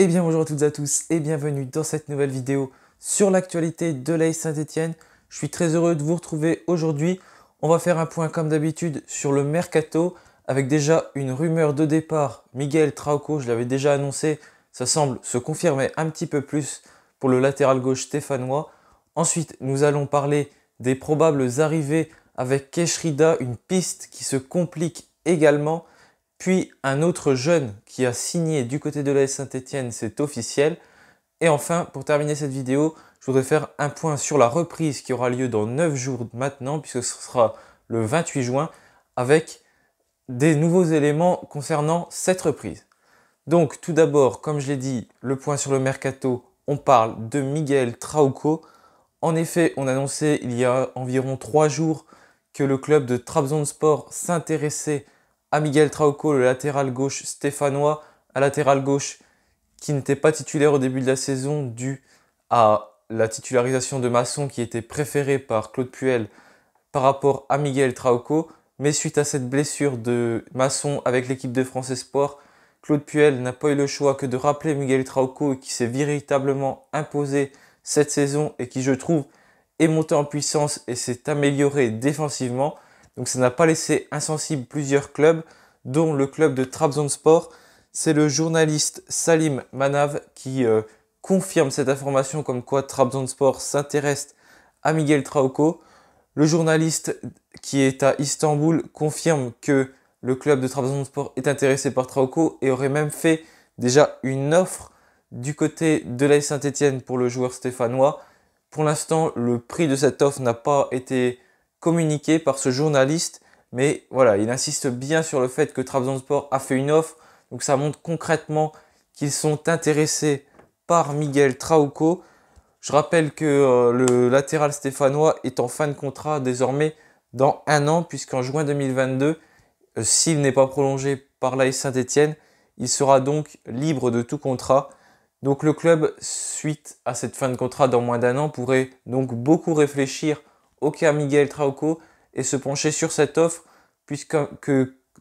Et eh bien bonjour à toutes et à tous et bienvenue dans cette nouvelle vidéo sur l'actualité de l'AS Saint-Etienne. Je suis très heureux de vous retrouver aujourd'hui. On va faire un point comme d'habitude sur le mercato avec déjà une rumeur de départ. Miguel Trauco, je l'avais déjà annoncé, ça semble se confirmer un petit peu plus pour le latéral gauche stéphanois. Ensuite, nous allons parler des probables arrivées avec Keshrida, une piste qui se complique également. Puis un autre jeune qui a signé du côté de l'AS Saint-Etienne, c'est officiel. Et enfin, pour terminer cette vidéo, je voudrais faire un point sur la reprise qui aura lieu dans 9 jours maintenant, puisque ce sera le 28 juin, avec des nouveaux éléments concernant cette reprise. Donc tout d'abord, comme je l'ai dit, le point sur le mercato, on parle de Miguel Trauco. En effet, on annonçait il y a environ 3 jours que le club de Sport s'intéressait à Miguel Trauco, le latéral gauche stéphanois, à latéral gauche qui n'était pas titulaire au début de la saison dû à la titularisation de Masson qui était préférée par Claude Puel par rapport à Miguel Trauco. Mais suite à cette blessure de Masson avec l'équipe de France Espoir, Claude Puel n'a pas eu le choix que de rappeler Miguel Trauco qui s'est véritablement imposé cette saison et qui, je trouve, est monté en puissance et s'est amélioré défensivement. Donc ça n'a pas laissé insensible plusieurs clubs, dont le club de Trabzonspor. C'est le journaliste Salim Manav qui euh, confirme cette information comme quoi Trabzonspor s'intéresse à Miguel Trauco. Le journaliste qui est à Istanbul confirme que le club de Trabzonspor est intéressé par Trauco et aurait même fait déjà une offre du côté de l'AS Saint-Etienne pour le joueur stéphanois. Pour l'instant, le prix de cette offre n'a pas été communiqué par ce journaliste. Mais voilà, il insiste bien sur le fait que Trabzonspor a fait une offre. Donc ça montre concrètement qu'ils sont intéressés par Miguel Trauco. Je rappelle que euh, le latéral stéphanois est en fin de contrat désormais dans un an, puisqu'en juin 2022, euh, s'il n'est pas prolongé par l'AS Saint-Etienne, il sera donc libre de tout contrat. Donc le club, suite à cette fin de contrat dans moins d'un an, pourrait donc beaucoup réfléchir au cas Miguel Trauco et se pencher sur cette offre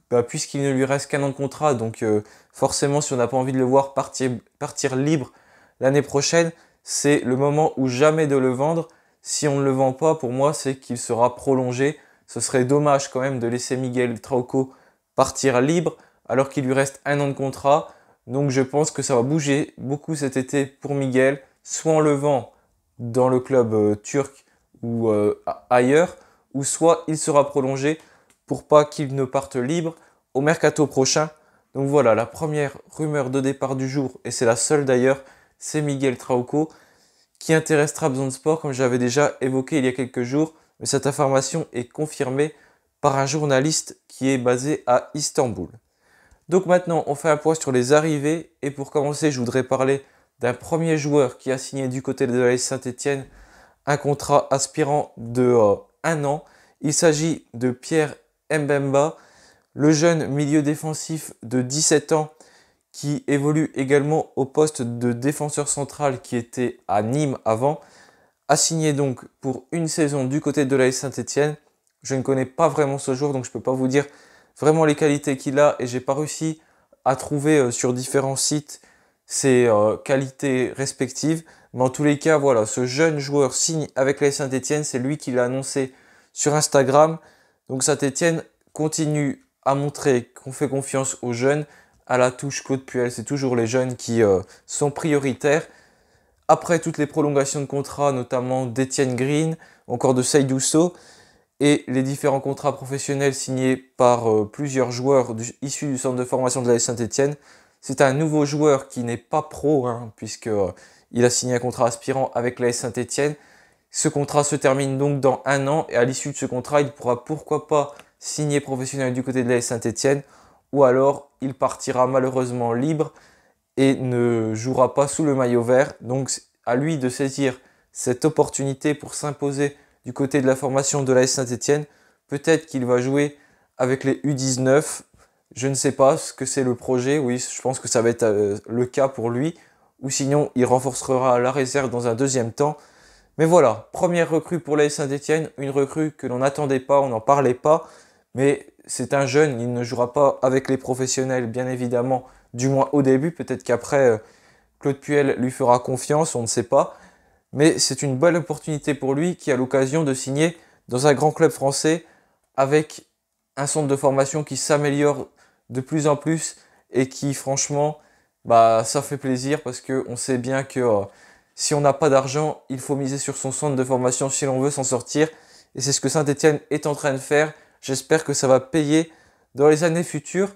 bah, puisqu'il ne lui reste qu'un an de contrat. Donc euh, forcément, si on n'a pas envie de le voir partir, libre l'année prochaine, c'est le moment ou jamais de le vendre. Si on ne le vend pas, pour moi, c'est qu'il sera prolongé. Ce serait dommage quand même de laisser Miguel Trauco partir libre alors qu'il lui reste un an de contrat. Donc je pense que ça va bouger beaucoup cet été pour Miguel, soit en le vend dans le club euh, turc ou euh, ailleurs, ou soit il sera prolongé pour pas qu'il ne parte libre au mercato prochain. Donc voilà, la première rumeur de départ du jour, et c'est la seule d'ailleurs, c'est Miguel Trauco, qui intéressera de Sport, comme j'avais déjà évoqué il y a quelques jours. Mais cette information est confirmée par un journaliste qui est basé à Istanbul. Donc maintenant, on fait un point sur les arrivées, et pour commencer, je voudrais parler d'un premier joueur qui a signé du côté de l'AS Saint-Etienne, un contrat aspirant de euh, un an. Il s'agit de Pierre Mbemba, le jeune milieu défensif de 17 ans qui évolue également au poste de défenseur central qui était à Nîmes avant, a signé donc pour une saison du côté de l'AS Saint-Etienne. Je ne connais pas vraiment ce joueur, donc je ne peux pas vous dire vraiment les qualités qu'il a et j'ai pas réussi à trouver euh, sur différents sites ses euh, qualités respectives. Mais en tous les cas, voilà, ce jeune joueur signe avec la Saint-Etienne, c'est lui qui l'a annoncé sur Instagram. Donc Saint-Etienne continue à montrer qu'on fait confiance aux jeunes. À la touche Claude Puel, c'est toujours les jeunes qui euh, sont prioritaires. Après toutes les prolongations de contrats, notamment d'Etienne Green, encore de So, et les différents contrats professionnels signés par euh, plusieurs joueurs issus du centre de formation de la Saint-Etienne, c'est un nouveau joueur qui n'est pas pro, hein, puisque... Euh, il a signé un contrat aspirant avec l'AS Saint-Etienne. Ce contrat se termine donc dans un an et à l'issue de ce contrat, il pourra pourquoi pas signer professionnel du côté de l'AS Saint-Etienne ou alors il partira malheureusement libre et ne jouera pas sous le maillot vert. Donc à lui de saisir cette opportunité pour s'imposer du côté de la formation de l'AS Saint-Etienne. Peut-être qu'il va jouer avec les U19. Je ne sais pas ce que c'est le projet. Oui, je pense que ça va être euh, le cas pour lui ou sinon il renforcera la réserve dans un deuxième temps. Mais voilà, première recrue pour l'AS Saint-Etienne, une recrue que l'on n'attendait pas, on n'en parlait pas, mais c'est un jeune, il ne jouera pas avec les professionnels bien évidemment, du moins au début, peut-être qu'après euh, Claude Puel lui fera confiance, on ne sait pas, mais c'est une belle opportunité pour lui qui a l'occasion de signer dans un grand club français avec un centre de formation qui s'améliore de plus en plus et qui franchement bah, ça fait plaisir parce que on sait bien que euh, si on n'a pas d'argent, il faut miser sur son centre de formation si l'on veut s'en sortir. Et c'est ce que Saint-Etienne est en train de faire. J'espère que ça va payer dans les années futures.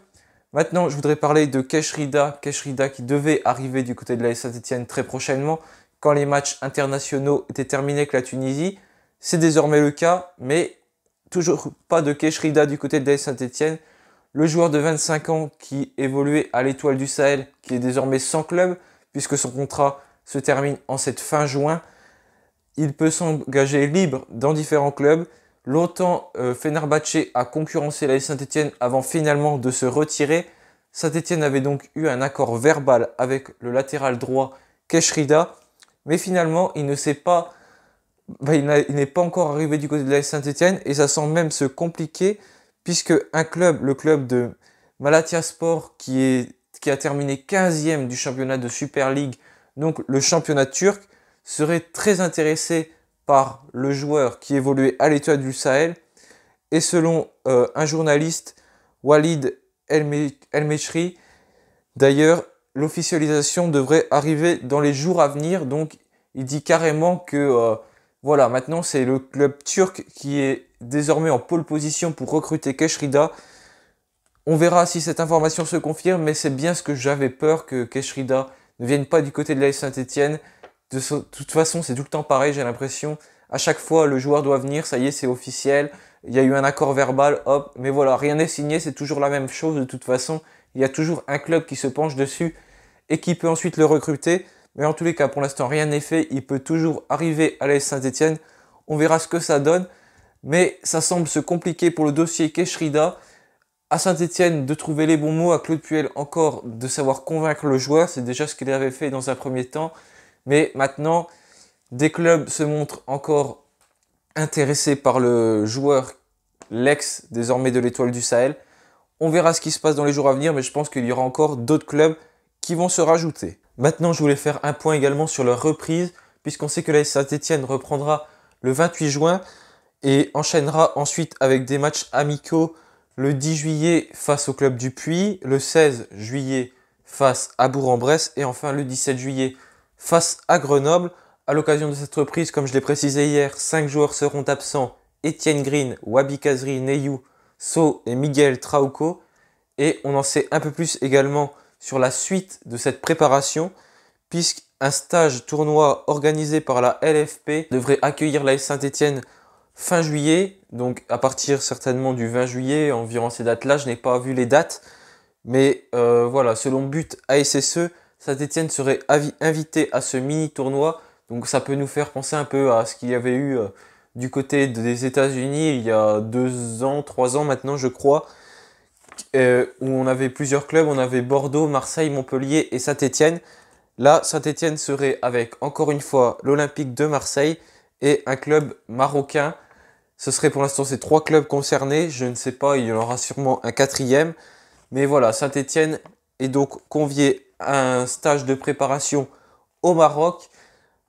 Maintenant, je voudrais parler de Keshrida. Keshrida qui devait arriver du côté de la Saint-Etienne très prochainement quand les matchs internationaux étaient terminés avec la Tunisie. C'est désormais le cas, mais toujours pas de Keshrida du côté de la Saint-Etienne le joueur de 25 ans qui évoluait à l'Étoile du Sahel, qui est désormais sans club, puisque son contrat se termine en cette fin juin, il peut s'engager libre dans différents clubs. Longtemps, euh, Fenerbahce a concurrencé la Saint-Etienne avant finalement de se retirer. Saint-Etienne avait donc eu un accord verbal avec le latéral droit Keshrida, mais finalement, il ne pas. Bah, il n'est pas encore arrivé du côté de la Saint-Etienne et ça semble même se compliquer puisque un club, le club de Malatya Sport, qui, est, qui a terminé 15e du championnat de Super League, donc le championnat turc, serait très intéressé par le joueur qui évoluait à l'Étoile du Sahel. Et selon euh, un journaliste, Walid El-Mechri, d'ailleurs, l'officialisation devrait arriver dans les jours à venir. Donc, il dit carrément que euh, voilà, maintenant c'est le club turc qui est désormais en pole position pour recruter Keshrida. On verra si cette information se confirme, mais c'est bien ce que j'avais peur que Keshrida ne vienne pas du côté de l'AS Saint-Etienne. De toute façon, c'est tout le temps pareil, j'ai l'impression. À chaque fois, le joueur doit venir, ça y est, c'est officiel. Il y a eu un accord verbal, hop. Mais voilà, rien n'est signé, c'est toujours la même chose de toute façon. Il y a toujours un club qui se penche dessus et qui peut ensuite le recruter. Mais en tous les cas, pour l'instant, rien n'est fait. Il peut toujours arriver à l'AS Saint-Etienne. On verra ce que ça donne. Mais ça semble se compliquer pour le dossier Keshrida. À saint étienne de trouver les bons mots. À Claude Puel, encore, de savoir convaincre le joueur. C'est déjà ce qu'il avait fait dans un premier temps. Mais maintenant, des clubs se montrent encore intéressés par le joueur, l'ex désormais de l'étoile du Sahel. On verra ce qui se passe dans les jours à venir, mais je pense qu'il y aura encore d'autres clubs qui vont se rajouter. Maintenant, je voulais faire un point également sur leur reprise, puisqu'on sait que la Saint-Etienne reprendra le 28 juin et enchaînera ensuite avec des matchs amicaux le 10 juillet face au club du Puy, le 16 juillet face à Bourg-en-Bresse et enfin le 17 juillet face à Grenoble. À l'occasion de cette reprise, comme je l'ai précisé hier, 5 joueurs seront absents Étienne Green, Wabi Kazri, Neyou, So et Miguel Trauco. Et on en sait un peu plus également sur la suite de cette préparation, puisqu'un stage tournoi organisé par la LFP devrait accueillir l'AS Saint-Etienne fin juillet, donc à partir certainement du 20 juillet, environ ces dates-là, je n'ai pas vu les dates, mais euh, voilà, selon but ASSE, saint étienne serait invité à ce mini-tournoi, donc ça peut nous faire penser un peu à ce qu'il y avait eu euh, du côté des États-Unis il y a deux ans, trois ans maintenant, je crois, euh, où on avait plusieurs clubs, on avait Bordeaux, Marseille, Montpellier et Saint-Étienne. Là, Saint-Étienne serait avec encore une fois l'Olympique de Marseille et un club marocain. Ce serait pour l'instant ces trois clubs concernés. Je ne sais pas, il y en aura sûrement un quatrième. Mais voilà, Saint-Étienne est donc convié à un stage de préparation au Maroc,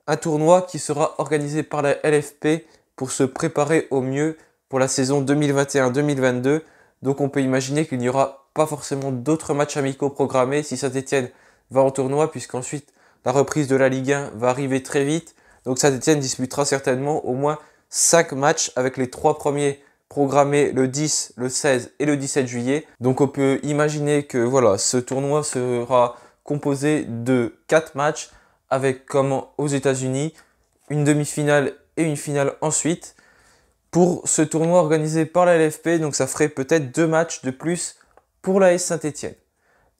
un tournoi qui sera organisé par la LFP pour se préparer au mieux pour la saison 2021-2022 donc on peut imaginer qu'il n'y aura pas forcément d'autres matchs amicaux programmés si Saint-Etienne va en tournoi, puisqu'ensuite la reprise de la Ligue 1 va arriver très vite. Donc Saint-Etienne disputera certainement au moins 5 matchs avec les 3 premiers programmés le 10, le 16 et le 17 juillet. Donc on peut imaginer que voilà, ce tournoi sera composé de 4 matchs avec comme aux États-Unis une demi-finale et une finale ensuite pour ce tournoi organisé par la LFP. Donc ça ferait peut-être deux matchs de plus pour la S Saint-Etienne.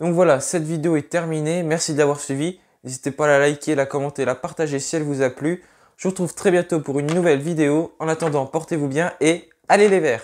Donc voilà, cette vidéo est terminée. Merci d'avoir suivi. N'hésitez pas à la liker, la commenter, la partager si elle vous a plu. Je vous retrouve très bientôt pour une nouvelle vidéo. En attendant, portez-vous bien et allez les verts